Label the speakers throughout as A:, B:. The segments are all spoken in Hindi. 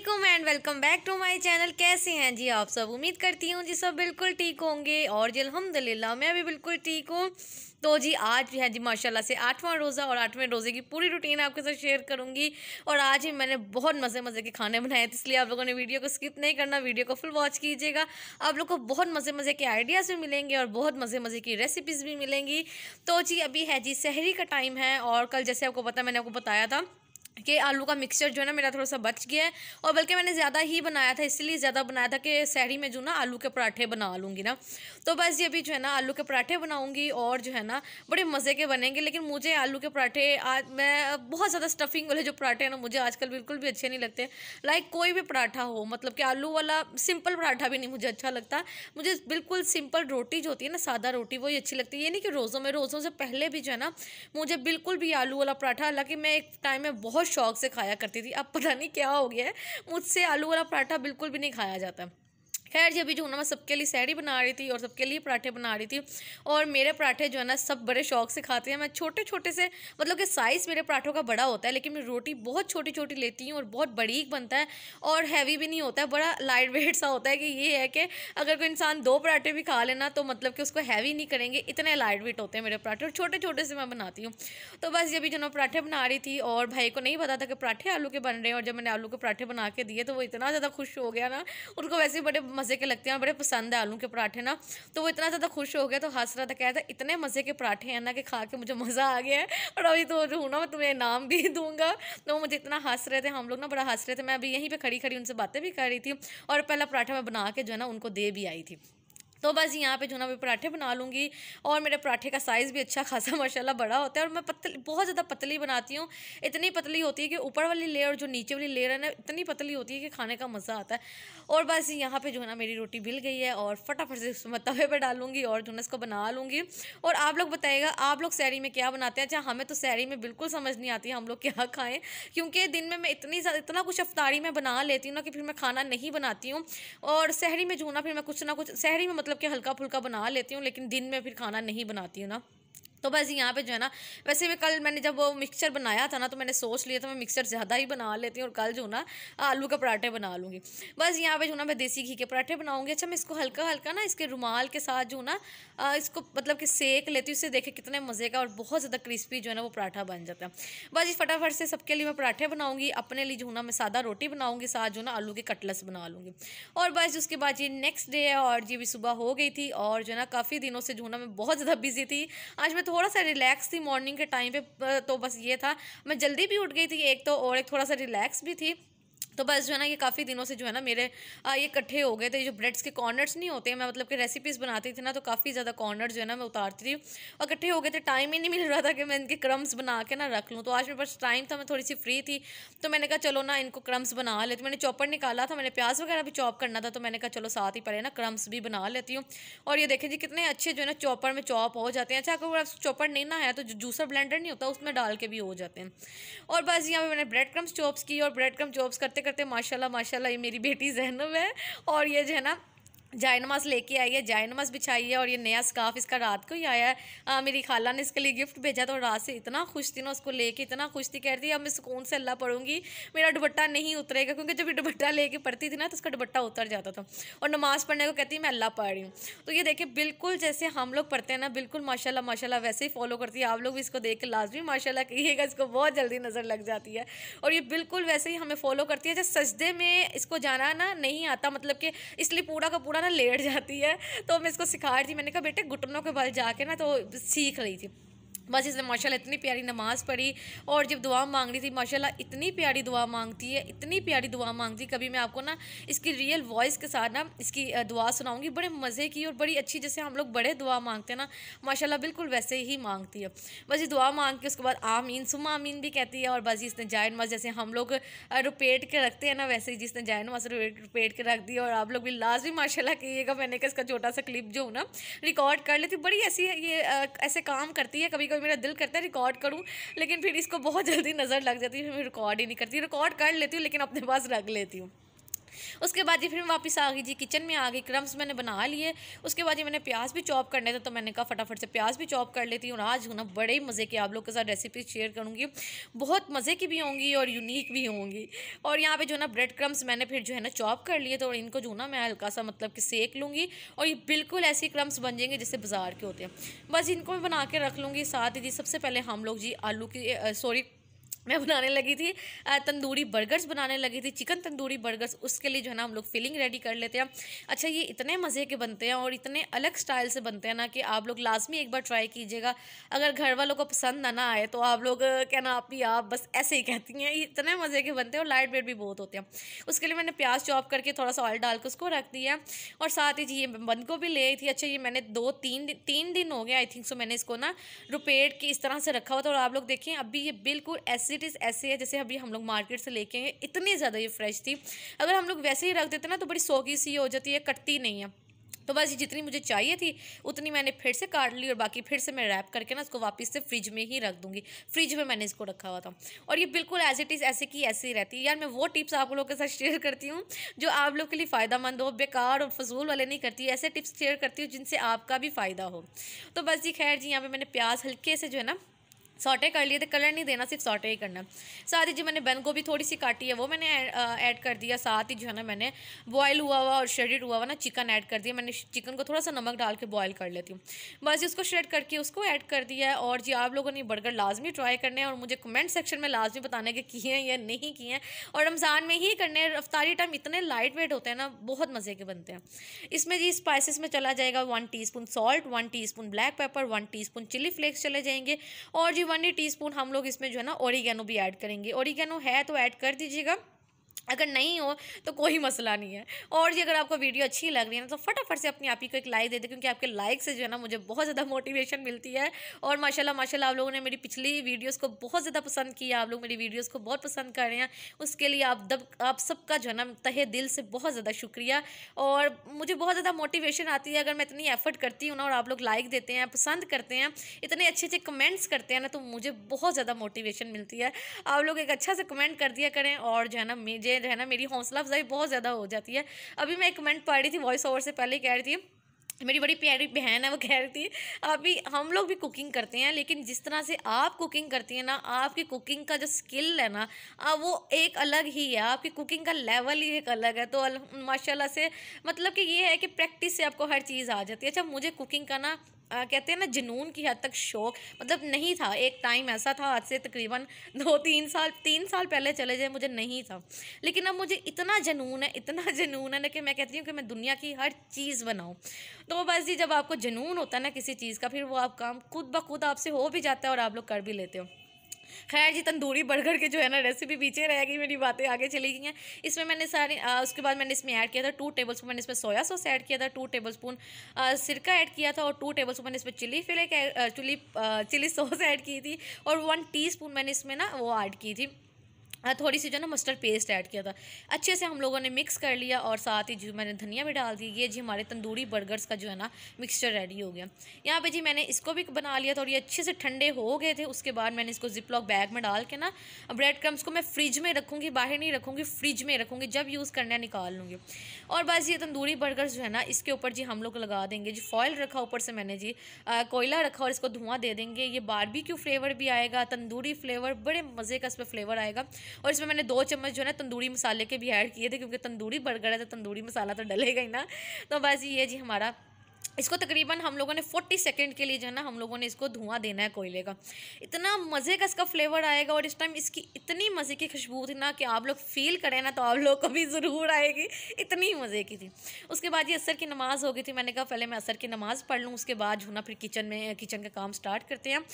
A: Aslam and welcome back to my channel कैसे हैं जी आप सब उम्मीद करती हूँ जी सब बिल्कुल ठीक होंगे और जी अलहमदिल्ला मैं भी बिल्कुल ठीक हूँ तो जी आज है जी माशाल्लाह से आठवां रोज़ा और आठवें रोज़े की पूरी रूटीन आपके साथ शेयर करूँगी और आज ही मैंने बहुत मज़े मज़े के खाने बनाए थे इसलिए आप लोगों ने वीडियो को स्किप नहीं करना वीडियो को फुल वॉच कीजिएगा आप लोग को बहुत मज़े मज़े के आइडियाज़ भी मिलेंगे और बहुत मज़े मज़े की रेसिपीज़ भी मिलेंगी तो जी अभी है जी शहरी का टाइम है और कल जैसे आपको पता मैंने आपको बताया था कि आलू का मिक्सचर जो है ना मेरा थोड़ा सा बच गया है और बल्कि मैंने ज़्यादा ही बनाया था इसलिए ज़्यादा बनाया था कि शहरी में जो ना आलू के पराठे बना लूँगी ना तो बस ये भी जो है ना आलू के पराठे बनाऊँगी और जो है ना बड़े मज़े के बनेंगे लेकिन मुझे आलू के पराठे आज मैं बहुत ज़्यादा स्टफिंग वाले जो पराठे हैं ना मुझे आजकल बिल्कुल भी अच्छे नहीं लगते लाइक कोई भी पराठा हो मतलब कि आलू वाला सिंपल पराठा भी नहीं मुझे अच्छा लगता मुझे बिल्कुल सिंपल रोटी जो होती है ना सादा रोटी वही अच्छी लगती है ये नहीं कि रोज़ों में रोज़ों से पहले भी जो है ना मुझे बिल्कुल भी आलू वाला पराठा हालाँकि मैं एक टाइम में बहुत बहुत शौक से खाया करती थी अब पता नहीं क्या हो गया है मुझसे आलू वाला पराठा बिल्कुल भी नहीं खाया जाता खैर जी अभी जो ना मैं सबके लिए सैरी बना रही थी और सबके लिए पराठे बना रही थी और मेरे पराठे जो है ना सब बड़े शौक से खाते हैं मैं छोटे छोटे से मतलब कि साइज़ मेरे पराठों का बड़ा होता है लेकिन मैं रोटी बहुत छोटी छोटी लेती हूँ और बहुत बड़ी बनता है और हैवी भी नहीं होता है बड़ा लाइट वेट सा होता है कि ये है कि अगर कोई इंसान दो पराठे भी खा लेना तो मतलब कि उसको हैवी नहीं करेंगे इतने लाइट वेट होते हैं मेरे पराठे और छोटे छोटे से मैं बनाती हूँ तो बस ये अभी जो ना पराठे बना रही थी और भाई को नहीं पता था कि पराठे आलू के बन रहे हैं और जब मैंने आलू के पराठे बना के दिए तो वो इतना ज़्यादा खुश हो गया ना उनको वैसे बड़े मज़े के लगते हैं बड़े पसंद है आलू के पराठे ना तो वो इतना ज़्यादा खुश हो गया तो हंस रहा था कह रहा था इतने मज़े के पराठे हैं ना कि खा के मुझे मज़ा आ गया है और अभी तो जो हूँ ना मैं तुम्हें इनाम भी दूंगा तो मुझे इतना हंस रहे थे हम लोग ना बड़ा हंस रहे थे मैं अभी यहीं पर खड़ी खड़ी उनसे बातें भी कर रही थी और पहला पराठा मैं बना के जो है ना उनको दे भी आई थी तो बस यहाँ पे जो ना मैं पराठे बना लूँगी और मेरे पराठे का साइज़ भी अच्छा खासा माशाल्लाह बड़ा होता है और मैं पतली बहुत ज़्यादा पतली बनाती हूँ इतनी पतली होती है कि ऊपर वाली लेयर जो नीचे वाली लेयर है ना इतनी पतली होती है कि खाने का मज़ा आता है और बस यहाँ पर जो है ना मेरी रोटी मिल गई है और फटाफट से उसमें तवे पर डालूँगी और जो ना इसको बना लूँगी और आप लोग बताइएगा आप लोग सैरी में क्या बनाते हैं अच्छा हमें तो सैरी में बिल्कुल समझ नहीं आती हम लोग क्या खाएँ क्योंकि दिन में मैं इतनी इतना कुछ अफ्तारी में बना लेती हूँ ना कि फिर मैं खाना नहीं बनाती हूँ और शहरी में जो ना फिर मैं कुछ ना कुछ शहरी में मतलब मतलब कि हल्का फुल्का बना लेती हूँ लेकिन दिन में फिर खाना नहीं बनाती हूँ ना तो बस यहाँ पे जो है ना वैसे मैं कल मैंने जब वो मिक्सचर बनाया था ना तो मैंने सोच लिया था मैं मिक्सचर ज़्यादा ही बना लेती हूँ और कल जो ना आलू के पराठे बना लूँगी बस यहाँ पे जो ना मैं देसी घी के पराठे बनाऊँगी अच्छा मैं इसको हल्का हल्का ना इसके रुमाल के साथ जो ना इसको मतलब कि सेक लेती हूँ उससे देखे कितने मज़े का और बहुत ज़्यादा क्रिस्पी जो है ना वो पराठा बन जाता है बस ये फटाफट से सबके लिए मैं पराठे बनाऊँगी अपने लिए जो ना मैं सादा रोटी बनाऊँगी साथ जो ना आलू के कटलस बना लूँगी और बस उसके बाद ये नेक्स्ट डे है और जी भी सुबह हो गई थी और जो है ना काफ़ी दिनों से जो ना मैं बहुत ज़्यादा बिजी थी आज मैं थोड़ा सा रिलैक्स थी मॉर्निंग के टाइम पे तो बस ये था मैं जल्दी भी उठ गई थी एक तो और एक थोड़ा सा रिलैक्स भी थी तो बस जो है ना ये काफ़ी दिनों से जो है ना मेरे आ, ये इकट्ठे हो गए थे जो ब्रेड्स के कॉर्नर्स नहीं होते मैं मतलब कि रेसिपीज़ बनाती थी ना तो काफ़ी ज़्यादा कॉर्नर जो है ना मैं उतारती थी और इकट्ठे हो गए थे टाइम ही नहीं मिल रहा था कि मैं इनके क्रम्स बना के ना रख लूँ तो आज मेरे पास टाइम था मैं थोड़ी सी फ्री थी तो मैंने कहा चलो ना इनको क्रम्स बना लेती मैंने चॉपर निकाला था मैंने प्याज वगैरह भी चॉप करना था तो मैंने कहा चलो साथ ही पड़े ना क्रम्स भी बना लेती हूँ और ये देखें जी कितने अच्छे जो है ना चॉपर में चॉप हो जाते हैं अच्छा अगर चॉपर नहीं ना है तो जूसर ब्लेंडर नहीं होता उसमें डाल के भी हो जाते हैं और बस यहाँ पर मैंने ब्रेड क्रम्स चॉप्स की और ब्रेड क्रम चॉप्स करते करते माशाल्लाह माशाल्लाह ये मेरी बेटी जहनब है और ये जो है ना जायनमाज लेके आई है जायनमाज बिछाई है और ये नया स्काफ इसका रात को ही आया है आ, मेरी खाला ने इसके लिए गिफ्ट भेजा तो रात से इतना खुश थी ना उसको लेके इतना खुश थी कह रही थी अब मैं सुकून से अल्लाह पढ़ूंगी मेरा दुबट्टा नहीं उतरेगा क्योंकि जब दुबट्टा लेके पढ़ती थी ना तो उसका दुबट्टा उतर जाता था और नमाज़ पढ़ने को कहती मैं अल्लाह पढ़ रही हूँ तो ये देखिए बिल्कुल जैसे हम लोग पढ़ते हैं ना बिल्कुल माशाला माशाला वैसे ही फॉलो करती है आप लोग भी इसको देख के लाजमी माशाला कहिएगा इसको बहुत जल्दी नज़र लग जाती है और ये बिल्कुल वैसे ही हमें फॉलो करती है जब सजदे में इसको जाना ना नहीं आता मतलब कि इसलिए पूरा का पूरा ना लेट जाती है तो मैं इसको सिखा रही थी मैंने कहा बेटे घुटनों के बल जाके ना तो सीख रही थी बस इसने माशाल्लाह इतनी प्यारी नमाज़ पढ़ी और जब दुआ मांग रही थी माशाल्लाह इतनी प्यारी दुआ मांगती है इतनी प्यारी दुआ मांगती है कभी मैं आपको ना इसकी रियल वॉइस के साथ ना इसकी दुआ सुनाऊंगी बड़े मज़े की और बड़ी अच्छी जैसे हम लोग बड़े दुआ मांगते हैं ना माशाल्लाह बिल्कुल वैसे ही मांगती है बस ये दुआ मांग के उसके बाद आमीन सुमा आमीन भी कहती है और बस इसने जाय नमाज जैसे हम लोग रुपेट के रखते हैं ना वैसे ही जिसने जाए नमाज रुपेट के रख दी और आप लोग भी लाजमी माशाला कहिएगा मैंने कहा इसका छोटा सा क्लिप जो ना रिकॉर्ड कर लेती बड़ी ऐसी ये ऐसे काम करती है कभी कभी हुए मेरा दिल करता है रिकॉर्ड करूँ लेकिन फिर इसको बहुत जल्दी नज़र लग जाती है फिर मैं रिकॉर्ड ही नहीं करती रिकॉर्ड कर लेती हूँ लेकिन अपने पास रख लेती हूँ उसके बाद ये फिर मैं वापस आ गई जी किचन में आ गई क्रम्स मैंने बना लिए उसके बाद ये मैंने प्याज भी चॉप करने थे तो मैंने कहा फटाफट से प्याज भी चॉप कर लेती हूँ और आज ना बड़े ही मज़े की आप लोग के साथ रेसिपी शेयर करूँगी बहुत मज़े की भी होंगी और यूनिक भी होंगी और यहाँ पर जो है ना ब्रेड क्रम्स मैंने फिर जो है ना चॉप कर लिए तो इनको जो ना मैं हल्का सा मतलब कि सेक लूँगी और ये बिल्कुल ऐसे क्रम्स बन जाएंगे जैसे बाज़ार के होते हैं बस इनको मैं बना के रख लूँगी साथ ही जी सबसे पहले हम लोग जी आलू की सॉरी मैं बनाने लगी थी तंदूरी बर्गर्स बनाने लगी थी चिकन तंदूरी बर्गर्स उसके लिए जो है ना हम लोग फिलिंग रेडी कर लेते हैं अच्छा ये इतने मज़े के बनते हैं और इतने अलग स्टाइल से बनते हैं ना कि आप लोग लाजमी एक बार ट्राई कीजिएगा अगर घर वालों को पसंद ना ना आए तो आप लोग कहना आप ही आप बस ऐसे ही कहती हैं इतने मज़े के बनते हैं और लाइट वेट भी बहुत होते हैं उसके लिए मैंने प्याज चॉप करके थोड़ा सा ऑयल डाल के उसको रख दिया और साथ ही जी ये बंद को भी ले थी अच्छा ये मैंने दो तीन तीन दिन हो गए आई थिंक सो मैंने इसको ना रुपेट के इस तरह से रखा हुआ था और आप लोग देखें अभी ये बिल्कुल ऐसे फैसिलिटीज़ ऐसे है जैसे अभी हम लोग मार्केट से लेके हैं इतनी ज़्यादा ये फ्रेश थी अगर हम लोग वैसे ही रख देते ना तो बड़ी सौगी सी हो जाती है कटती नहीं है तो बस जितनी मुझे चाहिए थी उतनी मैंने फिर से काट ली और बाकी फिर से मैं रैप करके ना उसको वापस से फ्रिज में ही रख दूँगी फ्रिज में मैंने इसको रखा हुआ था और ये बिल्कुल एज इट इज़ ऐसे की ऐसी ही रहती है यार मैं वो टिप्स आप लोगों के साथ शेयर करती हूँ जो आप लोग के लिए मंद हो बेकार और फजूल वाले नहीं करती ऐसे टिप्स शेयर करती हूँ जिनसे आपका भी फ़ायदा हो तो बस जी खैर जी यहाँ पर मैंने प्याज हल्के से जो है ना सॉटे कर लिए थे कलर नहीं देना सिर्फ सॉटे ही करना साथ ही जो मैंने बन गोभी थोड़ी सी काटी है वो मैंने ऐड कर दिया साथ ही जो है ना मैंने बॉयल हुआ हुआ और श्रेडिड हुआ हुआ ना चिकन ऐड कर दिया मैंने चिकन को थोड़ा सा नमक डाल के बॉयल कर लेती हूँ बस उसको श्रेड करके उसको ऐड कर दिया है और जी आप लोगों ने बर्गर लाजमी ट्राई करने और मुझे कमेंट सेक्शन में लाजमी बताने के किए हैं या नहीं किए हैं और रमज़ान में ही करने रफ्तारी टाइम इतने लाइट वेट होते हैं ना बहुत मज़े के बनते हैं इसमें जी स्पाइसिस में चला जाएगा one teaspoon salt one teaspoon black pepper one teaspoon chilli flakes चले जाएंगे और जी वन टीस्पून हम लोग इसमें जो है ना ओरिगेनो भी ऐड करेंगे ओरिगेनो है तो ऐड कर दीजिएगा अगर नहीं हो तो कोई मसला नहीं है और ये अगर आपको वीडियो अच्छी लग रही है ना तो फटाफट से अपने आप ही को एक लाइक दे दें क्योंकि आपके लाइक से जो है ना मुझे बहुत ज़्यादा मोटिवेशन मिलती है और माशाल्लाह माशाल्लाह आप लोगों ने मेरी पिछली वीडियोस को बहुत ज़्यादा पसंद किया आप लोग मेरी वीडियोज़ को बहुत पसंद कर रहे हैं उसके लिए आप दब आप सबका जो है ना तहे दिल से बहुत ज़्यादा शुक्रिया और मुझे बहुत ज़्यादा मोटिवेशन आती है अगर मैं इतनी एफर्ट करती हूँ ना और आप लोग लाइक देते हैं पसंद करते हैं इतने अच्छे अच्छे कमेंट्स करते हैं ना तो मुझे बहुत ज़्यादा मोटिवेशन मिलती है आप लोग एक अच्छा सा कमेंट कर दिया करें और जो है ना मेजे चीज़ें जो है ना मेरी हौसला अफजाई बहुत ज़्यादा हो जाती है अभी मैं एक कमेंट पढ़ रही थी वॉइस ओवर से पहले कह रही थी मेरी बड़ी प्यारी बहन है वो कह रही थी अभी हम लोग भी कुकिंग करते हैं लेकिन जिस तरह से आप कुकिंग करती हैं ना आपकी कुकिंग का जो स्किल है ना वो एक अलग ही है आपकी कुकिंग का लेवल ही एक अलग है तो माशाल्लाह से मतलब कि ये है कि प्रैक्टिस से आपको हर चीज़ आ जाती है अच्छा मुझे कुकिंग का ना आ, कहते हैं ना जुनून की हद तक शौक मतलब नहीं था एक टाइम ऐसा था आज से तकरीबन दो तीन साल तीन साल पहले चले जाए मुझे नहीं था लेकिन अब मुझे इतना जुनून है इतना जुनून है ना कि मैं कहती हूँ कि मैं दुनिया की हर चीज़ बनाऊँ तो बस जी जब आपको जुनून होता है ना किसी चीज़ का फिर वो आप काम खुद ब खुद आपसे हो भी जाता है और आप लोग कर भी लेते हो खैर जी तंदूरी बर्गर के जो है ना रेसिपी पीछे रह गई मेरी बातें आगे चली गई हैं इसमें मैंने सारी उसके बाद मैंने इसमें ऐड किया था टू टेबल स्पून मैंने इसमें सोया सॉस ऐड किया था टू टेबल स्पून सिरका ऐड किया था और टू टेबल स्पून मैंने इसमें chilli flake chilli chilli sauce add की थी और वन टी मैंने इसमें ना वो ऐड की थी हाँ, थोड़ी सी जो ना मस्टर्ड पेस्ट ऐड किया था अच्छे से हम लोगों ने मिक्स कर लिया और साथ ही जो मैंने धनिया भी डाल दी ये जी हमारे तंदूरी बर्गर्स का जो है ना मिक्सचर रेडी हो गया यहाँ पे जी मैंने इसको भी बना लिया था और ये अच्छे से ठंडे हो गए थे उसके बाद मैंने इसको जिपलॉक बैग में डाल के ना ब्रेड क्रम्स को मैं फ्रिज में रखूँगी बाहर नहीं रखूँगी फ्रिज में रखूँगी जब यूज़ करना निकाल लूँगी और बस ये तंदूरी बर्गर्स जो है ना इसके ऊपर जी हम लोग लगा देंगे जी फॉयल रखा ऊपर से मैंने जी कोयला रखा और इसको धुआँ दे देंगे ये बारबी फ्लेवर भी आएगा तंदूरी फ्लेवर बड़े मज़े का इस पर फ्लेवर आएगा और इसमें मैंने दो चम्मच जो है ना तंदूरी मसाले के भी ऐड किए थे क्योंकि तंदूरी बर्गर है तो तंदूरी मसाला तो डलेगा ही ना तो बस ये जी हमारा इसको तकरीबन हम लोगों ने 40 सेकंड के लिए जो है ना हम लोगों ने इसको धुआं देना है कोयले का इतना मज़े का इसका फ्लेवर आएगा और इस टाइम इसकी इतनी मज़े की खुशबू थी ना कि आप लोग फील करें ना तो आप लोग को भी ज़रूर आएगी इतनी मज़े की थी उसके बाद ये असर की नमाज़ हो गई थी मैंने कहा पहले मैं असर की नमाज़ पढ़ लूँ उसके बाद जो ना फिर किचन में किचन का काम स्टार्ट करते हैं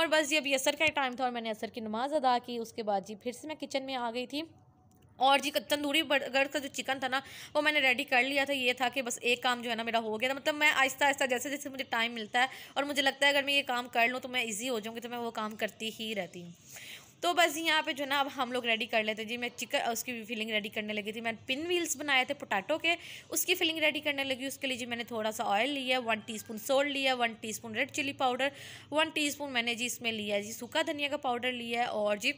A: और बस ये अभी असर का टाइम था और मैंने असर की नमाज़ अदा की उसके बाद जी फिर से मैं किचन में आ गई थी और जी तंदूरी बर्गर का जो चिकन था ना वो मैंने रेडी कर लिया था ये था कि बस एक काम जो है ना मेरा हो गया था मतलब मैं आहिस्ता आहिस्ता जैसे जैसे मुझे टाइम मिलता है और मुझे लगता है अगर मैं ये काम कर लूँ तो मैं ईजी हो जाऊँगी तो मैं वो काम करती ही रहती हूँ तो बस यहाँ पे जो है ना अब हम लोग रेडी कर लेते जी मैं चिकन उसकी भी फिलिंग रेडी करने लगी थी मैंने पिन व्हील्स बनाए थे पोटैटो के उसकी फिलिंग रेडी करने लगी उसके लिए जी मैंने थोड़ा सा ऑयल लिया वन टीस्पून सोल्ट लिया one teaspoon red chilli powder one teaspoon मैंने जी इसमें लिया जी सूखा धनिया का पाउडर लिया और जी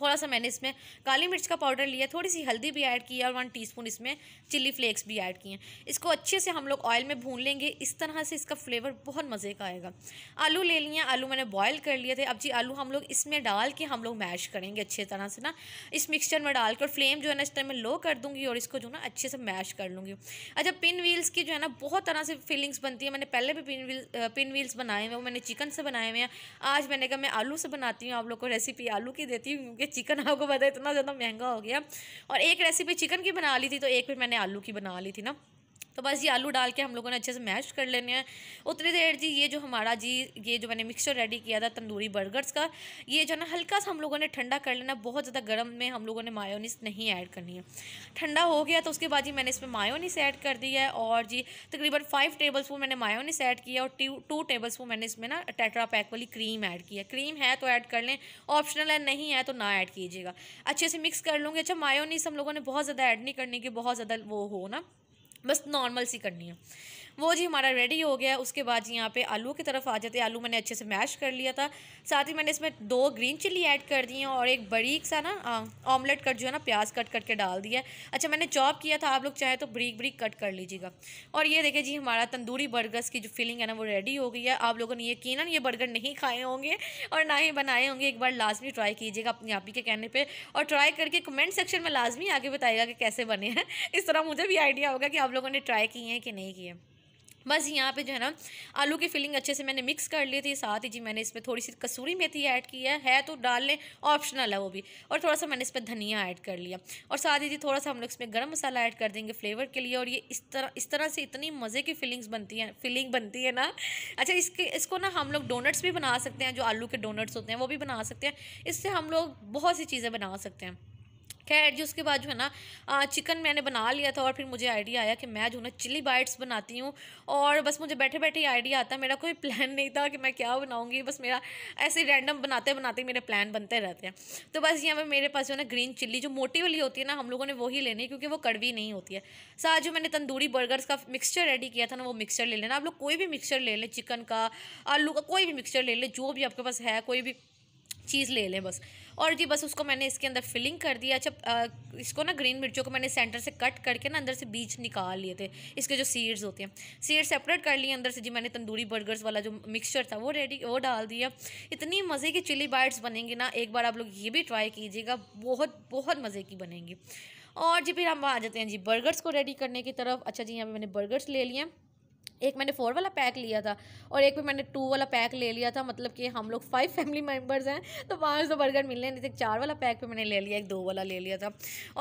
A: थोड़ा सा मैंने इसमें काली मिर्च का पाउडर लिया थोड़ी सी हल्दी भी ऐड की है और वन टीस्पून इसमें चिली फ्लेक्स भी ऐड किए इसको अच्छे से हम लोग ऑयल में भून लेंगे इस तरह से इसका फ्लेवर बहुत मज़े का आएगा आलू ले लिए आलू मैंने बॉयल कर लिए थे अब जी आलू हम लोग इसमें डाल के हम लोग मैश करेंगे अच्छे तरह से ना इस मिक्सचर में डालकर फ्लेम जो है ना इस टाइम में लो कर दूँगी और इसको जो ना अच्छे से मैश कर लूँगी अच्छा पिन व्हील्स की जो है ना बहुत तरह से फीलिंग्स बनती है मैंने पहले भी पिन व्हील पिन व्हील्स बनाए हुए हैं मैंने चिकन से बनाए हुए हैं आज मैंने कहा मैं आलू से बनाती हूँ आप लोग को रेसिपी आलू की देती हूँ क्योंकि चिकन आपको पता है इतना ज़्यादा महंगा हो गया और एक रेसिपी चिकन की बना ली थी तो एक फिर मैंने आलू की बना ली थी ना तो बस ये आलू डाल के हम लोगों ने अच्छे से मैश कर लेने हैं उतनी देर जी ये जो हमारा जी ये जो मैंने मिक्सचर रेडी किया था तंदूरी बर्गर्स का ये जो ना हल्का सा हम लोगों ने ठंडा कर लेना बहुत ज़्यादा गर्म में हम लोगों ने मायोनीस नहीं ऐड करनी है ठंडा हो गया तो उसके बाद जी मैंने इसमें मायोनीस ऐड कर दी है और जी तकरीबन फाइव टेबल स्पून मैंने मायोनीस ऐड किया और टू टेबल स्पून मैंने इसमें ना टेट्रा पैक वाली क्रीम ऐड किया क्रीम है तो ऐड कर लें ऑप्शनल है नहीं है तो ना ऐड कीजिएगा अच्छे से मिक्स कर लूँगी अच्छा मायोनीस हम लोगों ने बहुत ज़्यादा ऐड नहीं करने की बहुत ज़्यादा वो हो ना बस नॉर्मल सी करनी है वो जी हमारा रेडी हो गया उसके बाद जी यहाँ पे आलू की तरफ आ जाते आलू मैंने अच्छे से मैश कर लिया था साथ ही मैंने इसमें दो ग्रीन चिली ऐड कर दी हैं और एक बरीक सा ना ऑमलेट कट जो है ना प्याज कट करके डाल दिया अच्छा मैंने चॉप किया था आप लोग चाहे तो बरीक बरीक कट कर लीजिएगा और ये देखें जी हमारा तंदूरी बर्गर्स की जो फीलिंग है ना वो रेडी हो गई है आप लोगों ने यकीन ये बर्गर नहीं खाए होंगे और ना ही बनाए होंगे एक बार लाजमी ट्राई कीजिएगा अपनी आप ही के कहने पर और ट्राई करके कमेंट सेक्शन में लाजमी आगे बताएगा कि कैसे बने हैं इस तरह मुझे भी आइडिया होगा कि आप लोगों ने ट्राई किए हैं कि नहीं किए बस यहाँ पे जो है ना आलू की फिलिंग अच्छे से मैंने मिक्स कर ली थी साथ ही जी मैंने इसमें थोड़ी सी कसूरी मेथी ऐड की है है तो डाल लें ऑप्शनल है वो भी और थोड़ा सा मैंने इस पर धनिया ऐड कर लिया और साथ ही जी थोड़ा सा हम लोग इसमें गर्म मसाला ऐड कर देंगे फ्लेवर के लिए और ये इस तरह इस तरह से इतनी मज़े की फीलिंग्स बनती हैं फीलिंग बनती है ना अच्छा इसके इसको ना हम लोग डोनट्स भी बना सकते हैं जो आलू के डोनट्स होते हैं वो भी बना सकते हैं इससे हम लोग बहुत सी चीज़ें बना सकते हैं खैर जी उसके बाद जो है ना चिकन मैंने बना लिया था और फिर मुझे आइडिया आया कि मैं जो ना चिली बाइट्स बनाती हूँ और बस मुझे बैठे बैठे ही आइडिया आता मेरा कोई प्लान नहीं था कि मैं क्या बनाऊँगी बस मेरा ऐसे रैंडम बनाते बनाते मेरे प्लान बनते रहते हैं तो बस यहाँ पर मेरे पास जो है ना ग्रीन चिल्ली जो मोटी वाली होती है ना हम लोगों ने वही लेनी है क्योंकि वो कड़वी नहीं होती है साथ जो मैंने तंदूरी बर्गर्स का मिक्सचर रेडी किया था ना वो मिक्सचर ले लेना आप लोग कोई भी मिक्सचर ले लें चिकन का आलू का कोई भी मिक्सचर ले लें जो भी आपके पास है कोई भी चीज़ ले लें बस और जी बस उसको मैंने इसके अंदर फिलिंग कर दिया अच्छा इसको ना ग्रीन मिर्चों को मैंने सेंटर से कट करके ना अंदर से बीज निकाल लिए थे इसके जो सीड्स होते हैं सीड सेपरेट कर लिए अंदर से जी मैंने तंदूरी बर्गर्स वाला जो मिक्सचर था वो रेडी वो डाल दिया इतनी मज़े की चिली बाइट्स बनेंगे ना एक बार आप लोग ये भी ट्राई कीजिएगा बहुत बहुत मज़े की बनेंगी और जी फिर हम आ जाते हैं जी बर्गर्स को रेडी करने की तरफ अच्छा जी यहाँ पर मैंने बर्गर्स ले लिए एक मैंने फोर वाला पैक लिया था और एक भी मैंने टू वाला पैक ले लिया था मतलब कि हम लोग फाइव फैमिली मेम्बर्स हैं तो पाँच तो बर्गर मिलने नहीं थे चार वाला पैक भी मैंने ले लिया एक दो वाला ले लिया था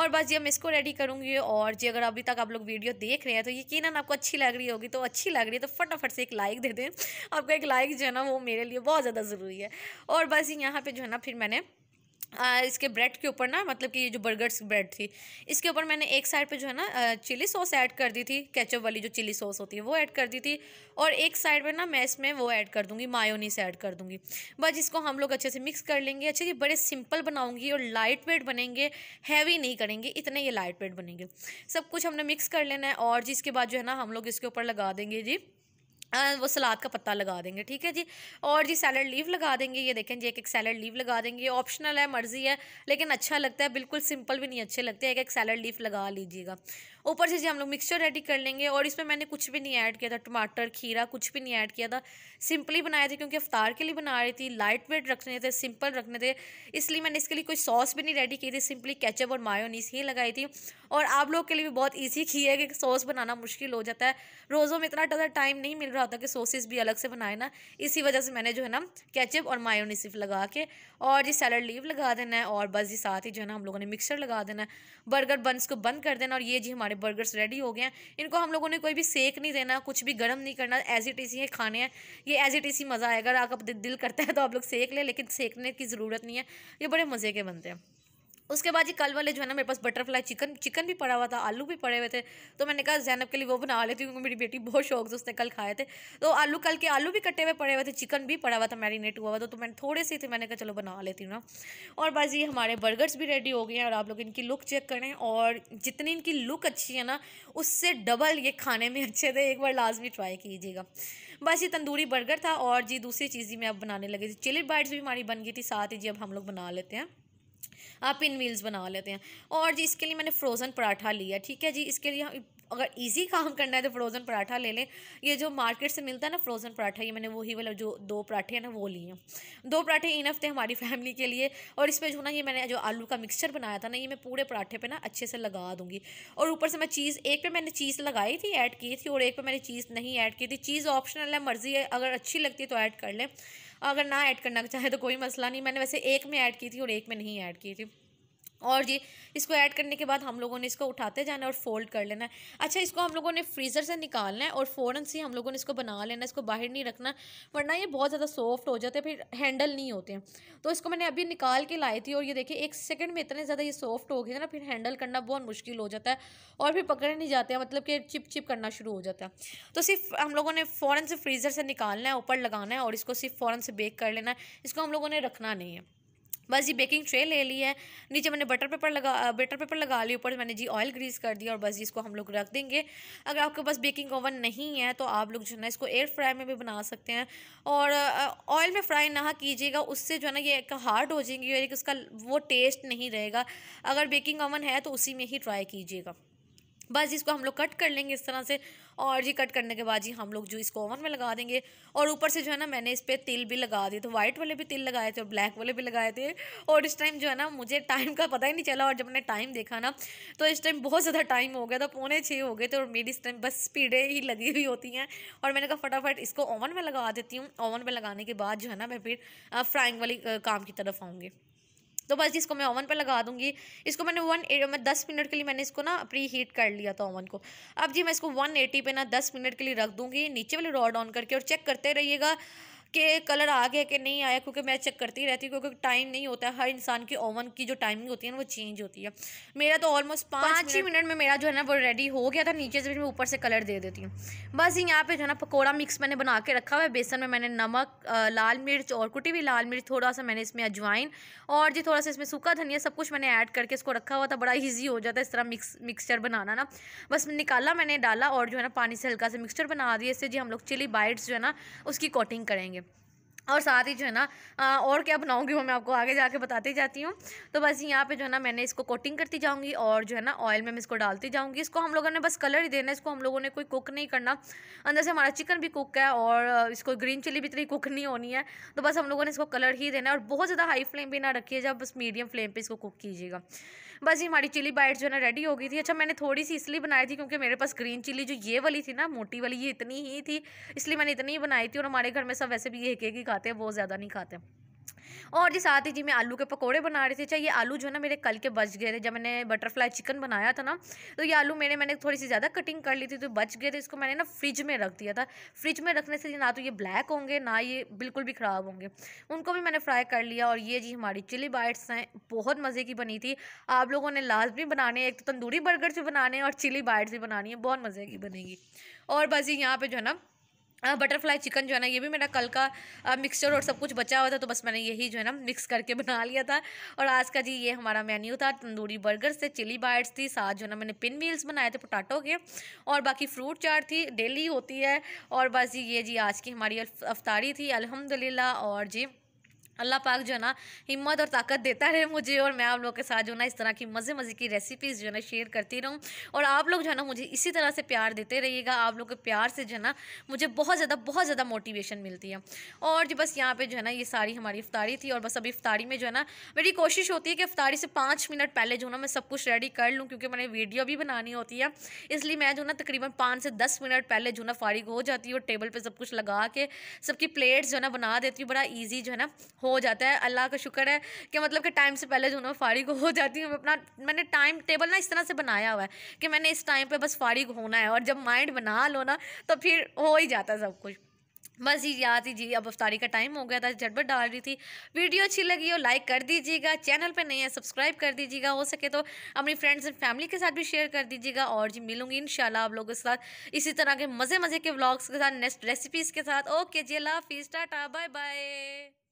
A: और बस ये मैं इसको रेडी करूँगी और जी अगर अभी तक आप लोग वीडियो देख रहे हैं तो यकीन आपको अच्छी लग रही होगी तो अच्छी लग रही है तो फटाफट से एक लाइक दे दें आपका एक लाइक जो है ना वो मेरे लिए बहुत ज़्यादा ज़रूरी है और बस यहाँ पर जो है ना फिर मैंने आ, इसके ब्रेड के ऊपर ना मतलब कि ये जो बर्गर्स ब्रेड थी इसके ऊपर मैंने एक साइड पे जो है ना चिली सॉस ऐड कर दी थी केचप वाली जो चिली सॉस होती है वो ऐड कर दी थी और एक साइड पे ना मैं इसमें वो ऐड कर दूंगी मायोनीस ऐड कर दूंगी बस इसको हम लोग अच्छे से मिक्स कर लेंगे अच्छे से बड़े सिंपल बनाऊँगी और लाइट वेट बनेंगे हैवी नहीं करेंगे इतने ये लाइट वेट बनेंगे सब कुछ हमने मिक्स कर लेना है और जिसके बाद जो है ना हम लोग इसके ऊपर लगा देंगे जी वो सलाद का पत्ता लगा देंगे ठीक है जी और जी सैलड लीव लगा देंगे ये देखें जी एक एक सैलड लीव लगा देंगे ऑप्शनल है मर्ज़ी है लेकिन अच्छा लगता है बिल्कुल सिंपल भी नहीं अच्छे लगते एक एक सैलड लीव लगा लीजिएगा ऊपर से जी हम लोग मिक्सचर रेडी कर लेंगे और इसमें मैंने कुछ भी नहीं ऐड किया था टमाटर खीरा कुछ भी नहीं ऐड किया था सिंपली बनाए थे क्योंकि अफ्तार के लिए बना रही थी लाइट वेट रखने थे सिंपल रखने थे इसलिए मैंने इसके लिए कोई सॉस भी नहीं रेडी की थी सिंपली कैचअप और मायोनीस ही लगाई थी और आप लोग के लिए भी बहुत ईजी की है कि सॉस बनाना मुश्किल हो जाता है रोज़ों में इतना ज़्यादा टाइम नहीं मिल रहा था कि सॉसेस भी अलग से बनाए ना इसी वजह से मैंने जो है ना कैचअप और मायोनीस लगा के और जी सैलड लीव लगा देना है और बस जी साथ ही जो है ना हम लोगों ने मिक्सर लगा देना है बर्गर बंस को बंद कर देना और ये जी हमारे बर्गर्स रेडी हो गए हैं इनको हम लोगों ने कोई भी सेक नहीं देना कुछ भी गर्म नहीं करना एज इट इज ये खाने हैं ये एज इट इज ही मज़ा आएगा अगर आप दिल करता है तो आप लोग सेक लें लेकिन सेकने की ज़रूरत नहीं है ये बड़े मज़े के बनते हैं उसके बाद ये कल वाले जो है ना मेरे पास बटरफ्लाई चिकन चिकन भी पड़ा हुआ था आलू भी पड़े हुए थे तो मैंने कहा जैनब के लिए वो बना लेती हूँ क्योंकि मेरी बेटी बहुत शौक से उसने कल खाए थे तो आलू कल के आलू भी कटे हुए पड़े हुए थे चिकन भी पड़ा हुआ था मैरिनेट हुआ हुआ था तो मैंने थोड़े से थे मैंने कहा चलो बना लेती हूँ ना और बस ये हमारे बर्गर्स भी रेडी हो गए हैं और आप लोग इनकी लुक चेक करें और जितनी इनकी लुक अच्छी है ना उससे डबल ये खाने में अच्छे थे एक बार लाजमी ट्राई कीजिएगा बस ये तंदूरी बर्गर था और जी दूसरी चीज़ ही मैं अब बनाने लगी थी चिली बाइट्स भी हमारी बन गई थी साथ ही जी अब हम लोग बना लेते हैं आप पिन व्हील्स बना लेते हैं और जी इसके लिए मैंने फ्रोज़न पराठा लिया ठीक है जी इसके लिए अगर इजी काम करना है तो फ्रोज़न पराठा ले लें ये जो मार्केट से मिलता है ना फ्रोज़न पराठा ये मैंने वही वाला जो दो पराठे हैं ना वो लिए हैं दो पराठे इनफ थे हमारी फैमिली के लिए और इसमें जो ना ये मैंने जो आलू का मिक्सचर बनाया था ना ये मैं पूरे पराठे पे ना अच्छे से लगा दूँगी और ऊपर से मैं चीज़ एक पर मैंने चीज़ लगाई थी ऐड की थी और एक पर मैंने चीज़ नहीं ऐड की थी चीज़ ऑप्शनल है मर्ज़ी है अगर अच्छी लगती है तो ऐड कर लें अगर ना ऐड करना चाहे तो कोई मसला नहीं मैंने वैसे एक में ऐड की थी और एक में नहीं ऐड की थी और ये इसको ऐड करने के बाद हम लोगों ने इसको उठाते जाना है और फोल्ड कर लेना है अच्छा इसको हम लोगों ने फ्रीज़र से निकालना है और फ़ौरन से हम लोगों ने इसको बना लेना है इसको बाहर नहीं रखना वरना ये बहुत ज़्यादा सॉफ्ट हो जाते हैं फिर हैंडल नहीं होते हैं तो इसको मैंने अभी निकाल के लाई थी और ये देखिए एक सेकेंड में इतने ज़्यादा ये सॉफ्ट हो गए थे ना फिर हैंडल करना बहुत मुश्किल हो जाता है और फिर पकड़े नहीं जाते हैं मतलब कि चिप चिप करना शुरू हो जाता है तो सिर्फ हम लोगों ने फ़ौरन से फ्रीज़र से निकालना है ऊपर लगाना है और इसको सिर्फ फ़ौरन से बेक कर लेना है इसको हम लोगों ने रखना नहीं है बस ये बेकिंग ट्रे ले ली है नीचे मैंने बटर पेपर लगा बटर पेपर लगा लिया ऊपर मैंने जी ऑयल ग्रीस कर दिया और बस इसको हम लोग रख देंगे अगर आपके पास बेकिंग ओवन नहीं है तो आप लोग जो है ना इसको एयर फ्राई में भी बना सकते हैं और ऑयल में फ्राई ना कीजिएगा उससे जो है ना ये एक हार्ड हो जाएंगी और एक उसका वो टेस्ट नहीं रहेगा अगर बेकिंग ओवन है तो उसी में ही ट्राई कीजिएगा बस इसको हम लोग कट कर लेंगे इस तरह से और जी कट करने के बाद जी हम लोग जो इसको ओवन में लगा देंगे और ऊपर से जो है ना मैंने इस पर तिल भी लगा दिए तो वाइट वाले भी तिल लगाए थे और ब्लैक वाले भी लगाए थे और इस टाइम जो है ना मुझे टाइम का पता ही नहीं चला और जब मैंने टाइम देखा ना तो इस टाइम बहुत ज़्यादा टाइम हो गया था पौने छः हो गए थे और मेरी इस टाइम बस स्पीडें ही लगी हुई होती हैं और मैंने कहा फटाफट इसको ओवन में लगा देती हूँ ओवन में लगाने के बाद जो है ना मैं फिर फ्राइंग वाली काम की तरफ आऊँगी तो बस इसको मैं ओवन पर लगा दूंगी इसको मैंने वन मैं दस मिनट के लिए मैंने इसको ना प्री हीट कर लिया था ओवन को अब जी मैं इसको वन एटी पर ना दस मिनट के लिए रख दूंगी नीचे वाले रॉड ऑन करके और चेक करते रहिएगा कि कलर आ गया कि नहीं आया क्योंकि मैं चेक करती रहती हूँ क्योंकि टाइम नहीं होता हर इंसान की ओवन की जो टाइमिंग होती है ना वो चेंज होती है मेरा तो ऑलमोस्ट पाँच ही मिनट में मेरा जो है ना वो रेडी हो गया था नीचे से फिर मैं ऊपर से कलर दे देती हूँ बस यहाँ पर जो है ना पकौड़ा मिक्स मैंने बना के रखा हुआ है बेसन में मैंने नमक लाल मिर्च और कुटी हुई लाल मिर्च थोड़ा सा मैंने इसमें अजवाइन और जी थोड़ा सा इसमें सूखा धनिया सब कुछ मैंने ऐड करके इसको रखा हुआ था बड़ा ईजी हो जाता है इस तरह मिक्स मिक्सचर बनाना ना बस निकाला मैंने डाला और जो है ना पानी से हल्का सा मिक्सचर बना दिया इससे जी हम लोग चिली बाइट्स जो है ना उसकी कोटिंग करेंगे और साथ ही जो है ना और क्या बनाऊंगी वो मैं आपको आगे जाके बताती जाती हूँ तो बस यहाँ पे जो है ना मैंने इसको कोटिंग करती जाऊँगी और जो है ना ऑयल में मैं इसको डालती जाऊँगी इसको हम लोगों ने बस कलर ही देना है इसको हम लोगों ने कोई कुक नहीं करना अंदर से हमारा चिकन भी कुक है और इसको ग्रीन चिली भी इतनी कुक नहीं होनी है तो बस हम लोगों ने इसको कलर ही देना है और बहुत ज़्यादा हाई फ्लेम भी ना है जब बस मीडियम फ्लेम पर इसको कुक कीजिएगा बस ये हमारी चिली बाइट जो है ना रेडी हो गई थी अच्छा मैंने थोड़ी सी इसलिए बनाई थी क्योंकि मेरे पास ग्रीन चिली जो ये वाली थी ना मोटी वाली ये इतनी ही थी इसलिए मैंने इतनी ही बनाई थी और हमारे घर में सब वैसे भी ये एक एक ही खाते हैं वो ज़्यादा नहीं खाते और जी साथ ही जी मैं आलू के पकोड़े बना रही थी चाहे अच्छा, ये आलू जो है ना मेरे कल के बच गए थे जब मैंने बटरफ्लाई चिकन बनाया था ना तो ये आलू मैंने मैंने थोड़ी सी ज़्यादा कटिंग कर ली थी तो बच गए थे इसको मैंने ना फ्रिज में रख दिया था फ्रिज में रखने से ना तो ये ब्लैक होंगे ना ये बिल्कुल भी ख़राब होंगे उनको भी मैंने फ्राई कर लिया और ये जी हमारी चिली बाइट्स हैं बहुत मज़े की बनी थी आप लोगों ने लाजमी बनाने एक तो तंदूरी बर्गर भी बनाने और चिली बाइट्स भी बनानी है बहुत मज़े की बनेगी और बस ये यहाँ पर जो है ना बटरफ्लाई हाँ, चिकन जो है ना ये भी मेरा कल का मिक्सचर और सब कुछ बचा हुआ था तो बस मैंने यही जो है ना मिक्स करके बना लिया था और आज का जी ये हमारा मेन्यू था तंदूरी बर्गर से चिली बाइट्स थी साथ जो है ना मैंने पिन मील्स बनाए थे पोटाटो के और बाकी फ्रूट चाट थी डेली होती है और बस जी ये जी आज की हमारी अफ्तारी थी अलहमदिल्ला और जी अल्लाह पाक जो है ना हिम्मत और ताकत देता रहे मुझे और मैं आप लोगों के साथ जो ना इस तरह की मज़े मज़े की रेसिपीज़ जो है ना शेयर करती रहूँ और आप लोग जो है ना मुझे इसी तरह से प्यार देते रहिएगा आप लोग के प्यार से जो है ना मुझे बहुत ज़्यादा बहुत ज़्यादा मोटिवेशन मिलती है और जो बस यहाँ पर जो है ना ये सारी हमारी इफ्तारी थी और बस अभी इफ्तारी में जो है ना मेरी कोशिश होती है कि इफ्तारी से पाँच मिनट पहले जो ना मैं सब कुछ रेडी कर लूँ क्योंकि मैंने वीडियो भी बनानी होती है इसलिए मैं जो ना तकरीबन पाँच से दस मिनट पहले जो ना फारिग हो जाती हूँ और टेबल पर सब कुछ लगा के सबकी प्लेट्स जो है ना बना देती हूँ बड़ा ईजी जो है ना हो जाता है अल्लाह का शुक्र है कि मतलब कि टाइम से पहले जो ना फारिग हो जाती हूँ अपना मैंने टाइम टेबल ना इस तरह से बनाया हुआ है कि मैंने इस टाइम पर बस फारिग होना है और जब माइंड बना लो ना तो फिर हो ही जाता है सब कुछ बस ये याद ही जी अब अफ्तारी का टाइम हो गया था झटपट डाल रही थी वीडियो अच्छी लगी हो लाइक कर दीजिएगा चैनल पे नहीं है सब्सक्राइब कर दीजिएगा हो सके तो अपनी फ्रेंड्स एंड फैमिली के साथ भी शेयर कर दीजिएगा और जी मिलूंगी इंशाल्लाह आप लोगों के साथ इसी तरह के मज़े मज़े के व्लॉग्स के साथ नेक्स्ट रेसिपीज़ के साथ ओके जी अल्लाह हाफिज़ टाटा बाय बाय